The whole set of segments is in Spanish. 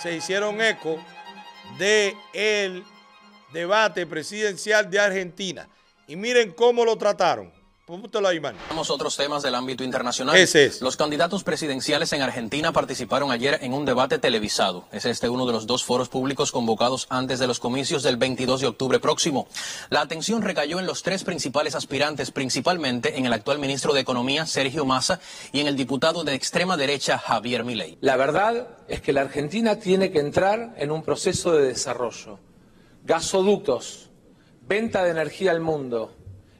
se hicieron eco de debate presidencial de Argentina. Y miren cómo lo trataron. Vamos otros temas del ámbito internacional. Los candidatos presidenciales en Argentina participaron ayer en un debate televisado. Es este uno de los dos foros públicos convocados antes de los comicios del 22 de octubre próximo. La atención recayó en los tres principales aspirantes, principalmente en el actual ministro de Economía, Sergio Massa, y en el diputado de extrema derecha, Javier Milei. La verdad es que la Argentina tiene que entrar en un proceso de desarrollo. Gasoductos, venta de energía al mundo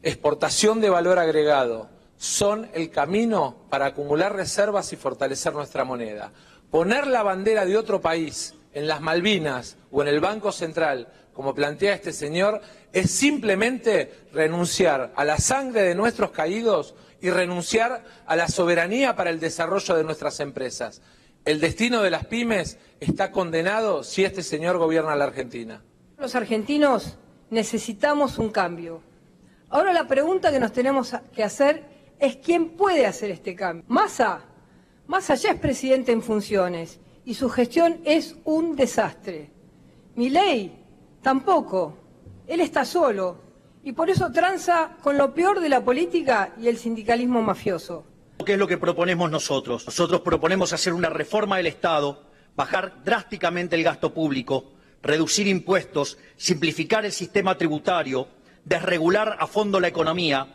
exportación de valor agregado son el camino para acumular reservas y fortalecer nuestra moneda. Poner la bandera de otro país en las Malvinas o en el Banco Central, como plantea este señor, es simplemente renunciar a la sangre de nuestros caídos y renunciar a la soberanía para el desarrollo de nuestras empresas. El destino de las pymes está condenado si este señor gobierna la Argentina. Los argentinos necesitamos un cambio. Ahora la pregunta que nos tenemos que hacer es quién puede hacer este cambio. Massa, Massa ya es presidente en funciones y su gestión es un desastre. Mi ley, tampoco, él está solo y por eso tranza con lo peor de la política y el sindicalismo mafioso. ¿Qué es lo que proponemos nosotros? Nosotros proponemos hacer una reforma del Estado, bajar drásticamente el gasto público, reducir impuestos, simplificar el sistema tributario, desregular a fondo la economía,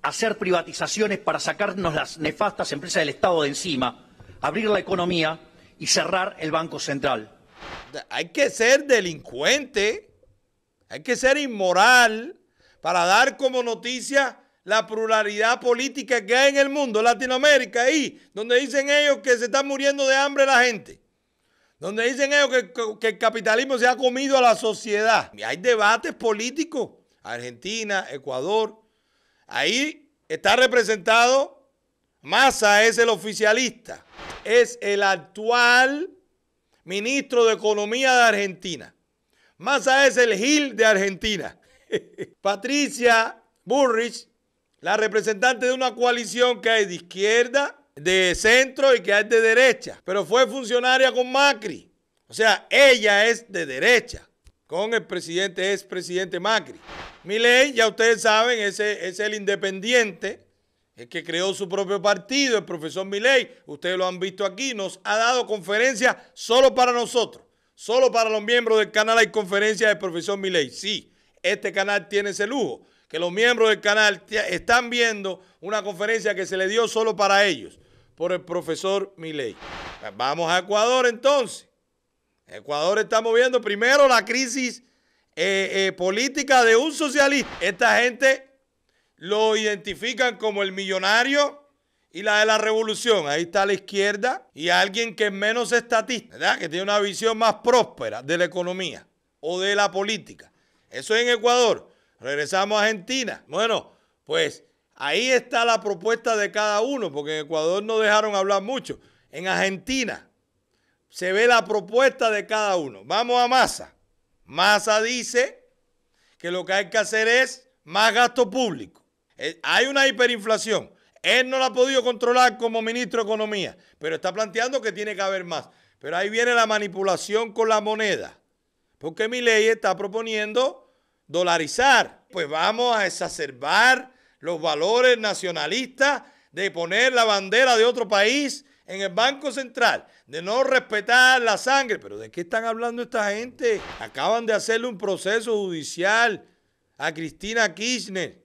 hacer privatizaciones para sacarnos las nefastas empresas del Estado de encima, abrir la economía y cerrar el Banco Central. Hay que ser delincuente, hay que ser inmoral para dar como noticia la pluralidad política que hay en el mundo, Latinoamérica, ahí, donde dicen ellos que se está muriendo de hambre la gente, donde dicen ellos que, el capitalismo se ha comido a la sociedad. hay debates políticos Argentina, Ecuador. Ahí está representado Massa, es el oficialista, es el actual ministro de Economía de Argentina. Massa es el Gil de Argentina. Patricia Burrich, la representante de una coalición que hay de izquierda, de centro y que es de derecha, pero fue funcionaria con Macri. O sea, ella es de derecha con el presidente, expresidente Macri. Milei, ya ustedes saben, ese es el independiente, el que creó su propio partido, el profesor Milei, ustedes lo han visto aquí, nos ha dado conferencia solo para nosotros, solo para los miembros del canal hay conferencias del profesor Miley. Sí, este canal tiene ese lujo, que los miembros del canal están viendo una conferencia que se le dio solo para ellos, por el profesor Milei. Vamos a Ecuador entonces. Ecuador está moviendo primero la crisis eh, eh, política de un socialista. Esta gente lo identifican como el millonario y la de la revolución. Ahí está la izquierda y alguien que es menos estatista, Que tiene una visión más próspera de la economía o de la política. Eso es en Ecuador. Regresamos a Argentina. Bueno, pues ahí está la propuesta de cada uno, porque en Ecuador no dejaron hablar mucho. En Argentina, se ve la propuesta de cada uno. Vamos a masa Massa dice que lo que hay que hacer es más gasto público. Eh, hay una hiperinflación. Él no la ha podido controlar como ministro de Economía, pero está planteando que tiene que haber más. Pero ahí viene la manipulación con la moneda. Porque mi ley está proponiendo dolarizar. Pues vamos a exacerbar los valores nacionalistas de poner la bandera de otro país en el Banco Central de no respetar la sangre. Pero ¿de qué están hablando esta gente? Acaban de hacerle un proceso judicial a Cristina Kirchner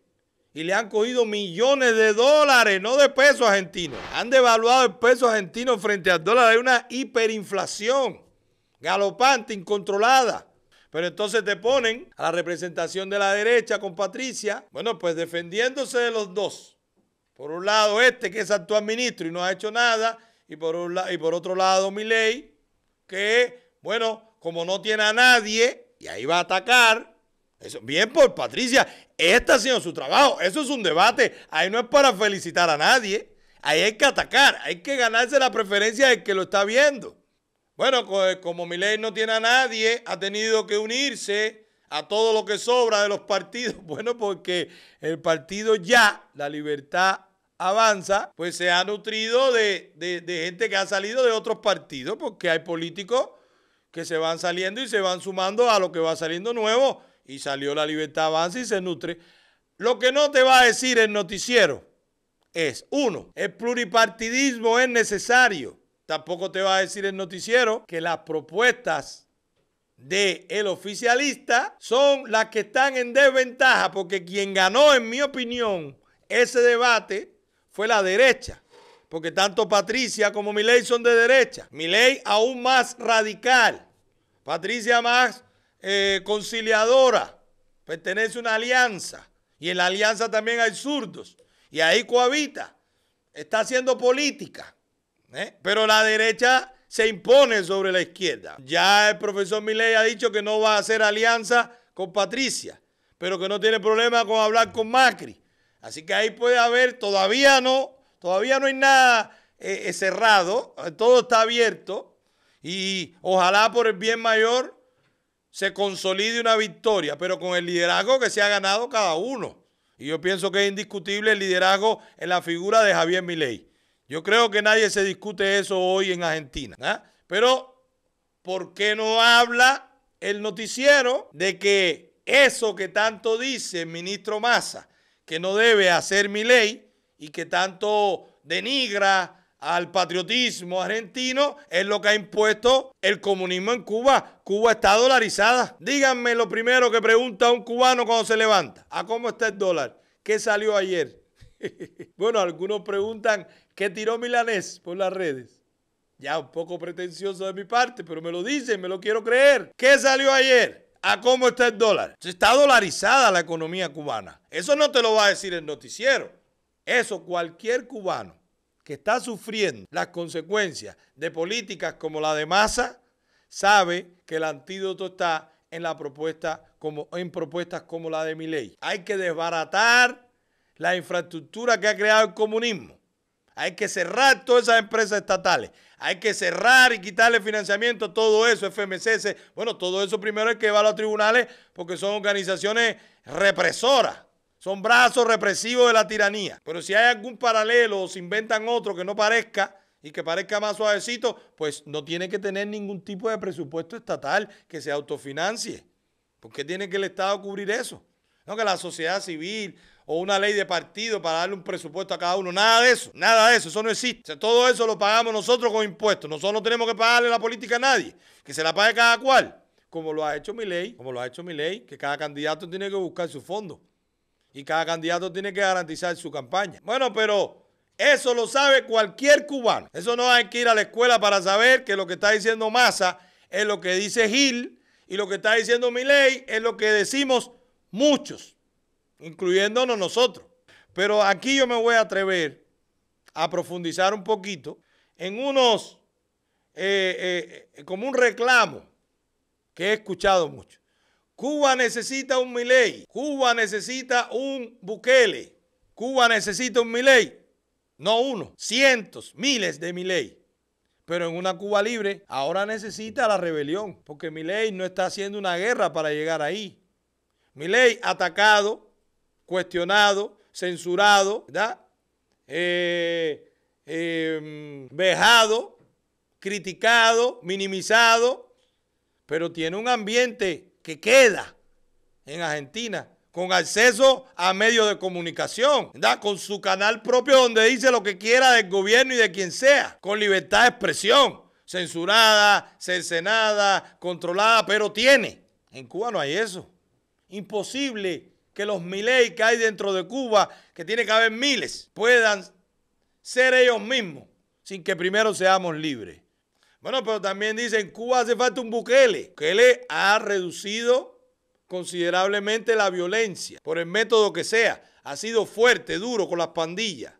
y le han cogido millones de dólares, no de pesos argentinos. Han devaluado el peso argentino frente al dólar. Hay una hiperinflación galopante, incontrolada. Pero entonces te ponen a la representación de la derecha con Patricia, bueno, pues defendiéndose de los dos. Por un lado, este que es actual ministro y no ha hecho nada, y por, y por otro lado, ley, que, bueno, como no tiene a nadie, y ahí va a atacar. Eso, bien por Patricia, está haciendo su trabajo. Eso es un debate. Ahí no es para felicitar a nadie. Ahí hay que atacar, hay que ganarse la preferencia del que lo está viendo. Bueno, como ley no tiene a nadie, ha tenido que unirse a todo lo que sobra de los partidos. Bueno, porque el partido ya, la libertad Avanza, pues se ha nutrido de, gente que ha salido de otros partidos, porque hay políticos que se van saliendo y se van sumando a lo que va saliendo nuevo. Y salió la libertad avanza y se nutre. Lo que no te va a decir el noticiero es, uno, el pluripartidismo es necesario. Tampoco te va a decir el noticiero que las propuestas del el oficialista son las que están en desventaja, porque quien ganó, en mi opinión, ese debate fue la derecha. Porque tanto Patricia como Milei son de derecha. Milei aún más radical. Patricia más eh, conciliadora. Pertenece a una alianza. Y en la alianza también hay zurdos. Y ahí cohabita. Está haciendo política. ¿eh? Pero la derecha se impone sobre la izquierda. Ya el profesor Milei ha dicho que no va a hacer alianza con Patricia, pero que no tiene problema con hablar con Macri. Así que ahí puede haber, todavía no, todavía no hay nada eh, eh, cerrado, todo está abierto y ojalá por el bien mayor se consolide una victoria, pero con el liderazgo que se ha ganado cada uno. Y yo pienso que es indiscutible el liderazgo en la figura de Javier Milei. Yo creo que nadie se discute eso hoy en Argentina. ¿ah? Pero, ¿por qué no habla el noticiero de que eso que tanto dice el ministro Massa, que no debe hacer mi ley y que tanto denigra al patriotismo argentino es lo que ha impuesto el comunismo en Cuba. Cuba está dolarizada. Díganme lo primero que pregunta un cubano cuando se levanta. ¿A cómo está el dólar? ¿Qué salió ayer? bueno, algunos preguntan qué tiró Milanés por las redes. Ya un poco pretencioso de mi parte, pero me lo dicen, me lo quiero creer. ¿Qué salió ayer? a cómo está el dólar. Está dolarizada la economía cubana. Eso no te lo va a decir el noticiero. Eso cualquier cubano que está sufriendo las consecuencias de políticas como la de masa sabe que el antídoto está en la propuesta como en propuestas como la de ley. Hay que desbaratar la infraestructura que ha creado el comunismo hay que cerrar todas esas empresas estatales. Hay que cerrar y quitarle financiamiento, a todo eso, FMCS. Bueno, todo eso primero hay que llevarlo a los tribunales porque son organizaciones represoras. Son brazos represivos de la tiranía. Pero si hay algún paralelo o se inventan otro que no parezca y que parezca más suavecito, pues no tiene que tener ningún tipo de presupuesto estatal que se autofinancie. ¿Por qué tiene que el Estado cubrir eso? No, que la sociedad civil o una ley de partido para darle un presupuesto a cada uno. Nada de eso, nada de eso, eso no existe. todo eso lo pagamos nosotros con impuestos. Nosotros no tenemos que pagarle la política a nadie, que se la pague cada cual, como lo ha hecho mi ley, como lo ha hecho mi ley, que cada candidato tiene que buscar su fondo y cada candidato tiene que garantizar su campaña. Bueno, pero eso lo sabe cualquier cubano. Eso no hay que ir a la escuela para saber que lo que está diciendo Massa es lo que dice Gil y lo que está diciendo mi ley es lo que decimos muchos incluyéndonos nosotros. Pero aquí yo me voy a atrever a profundizar un poquito en unos, eh, eh, como un reclamo que he escuchado mucho. Cuba necesita un Milei, Cuba necesita un Bukele, Cuba necesita un Milei. No uno, cientos, miles de Milei. Pero en una Cuba libre ahora necesita la rebelión, porque Milei no está haciendo una guerra para llegar ahí. Milei atacado cuestionado, censurado, ¿verdad? Eh, em, vejado, criticado, minimizado, pero tiene un ambiente que queda en Argentina con acceso a medios de comunicación, con su canal propio donde dice lo que quiera del gobierno y de quien sea, con libertad de expresión, censurada, cercenada, controlada, pero tiene. En Cuba no hay eso. Imposible que los miles que hay dentro de Cuba, que tiene que haber miles, puedan ser ellos mismos, sin que primero seamos libres. Bueno, pero también dicen, Cuba hace falta un Bukele. Bukele ha reducido considerablemente la violencia, por el método que sea. Ha sido fuerte, duro con las pandillas.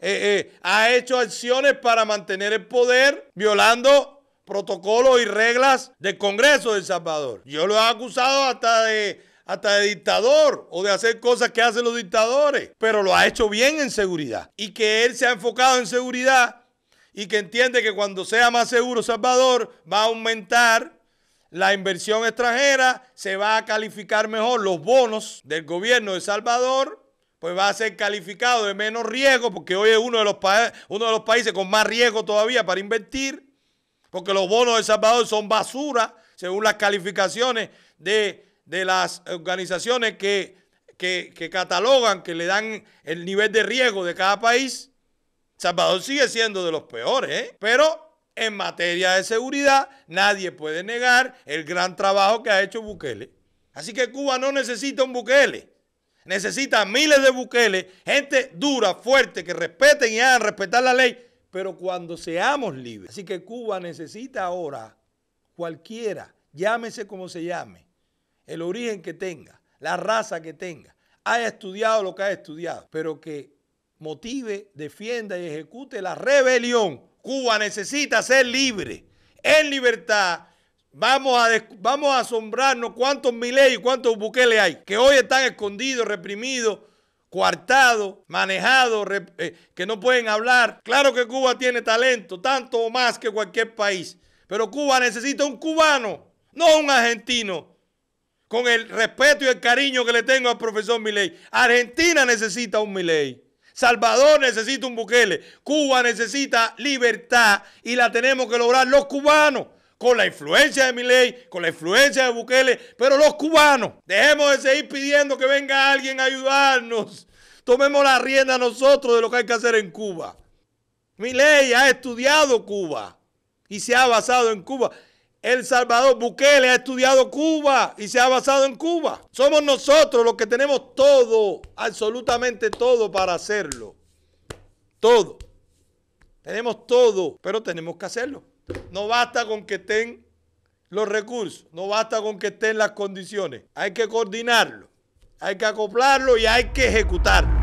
Eh, eh, ha hecho acciones para mantener el poder, violando protocolos y reglas del Congreso de El Salvador. Yo lo he acusado hasta de hasta de dictador o de hacer cosas que hacen los dictadores, pero lo ha hecho bien en seguridad. Y que él se ha enfocado en seguridad y que entiende que cuando sea más seguro Salvador va a aumentar la inversión extranjera, se va a calificar mejor los bonos del gobierno de Salvador pues va a ser calificado de menos riesgo, porque hoy es uno de los, uno de los países con más riesgo todavía para invertir, porque los bonos de Salvador son basura, según las calificaciones de de las organizaciones que, catalogan, que le dan el nivel de riesgo de cada país, Salvador sigue siendo de los peores, ¿eh? pero en materia de seguridad nadie puede negar el gran trabajo que ha hecho Bukele. Así que Cuba no necesita un Bukele. Necesita miles de Bukele, gente dura, fuerte, que respeten y hagan respetar la ley, pero cuando seamos libres. Así que Cuba necesita ahora cualquiera, llámese como se llame, el origen que tenga, la raza que tenga, haya estudiado lo que haya estudiado, pero que motive, defienda y ejecute la rebelión. Cuba necesita ser libre, en libertad. Vamos a, vamos a asombrarnos cuántos miles y cuántos buqueles hay, que hoy están escondidos, reprimidos, coartados, manejados, eh, que no pueden hablar. Claro que Cuba tiene talento, tanto o más que cualquier país, pero Cuba necesita un cubano, no un argentino con el respeto y el cariño que le tengo al profesor Milei. Argentina necesita un Milei. Salvador necesita un Bukele. Cuba necesita libertad y la tenemos que lograr los cubanos. Con la influencia de Milei, con la influencia de Bukele, pero los cubanos. Dejemos de seguir pidiendo que venga alguien a ayudarnos. Tomemos la rienda nosotros de lo que hay que hacer en Cuba. Milei ha estudiado Cuba y se ha basado en Cuba. El Salvador Bukele ha estudiado Cuba y se ha basado en Cuba. Somos nosotros los que tenemos todo, absolutamente todo para hacerlo. Todo. Tenemos todo, pero tenemos que hacerlo. No basta con que estén los recursos, no basta con que estén las condiciones. Hay que coordinarlo, hay que acoplarlo y hay que ejecutarlo.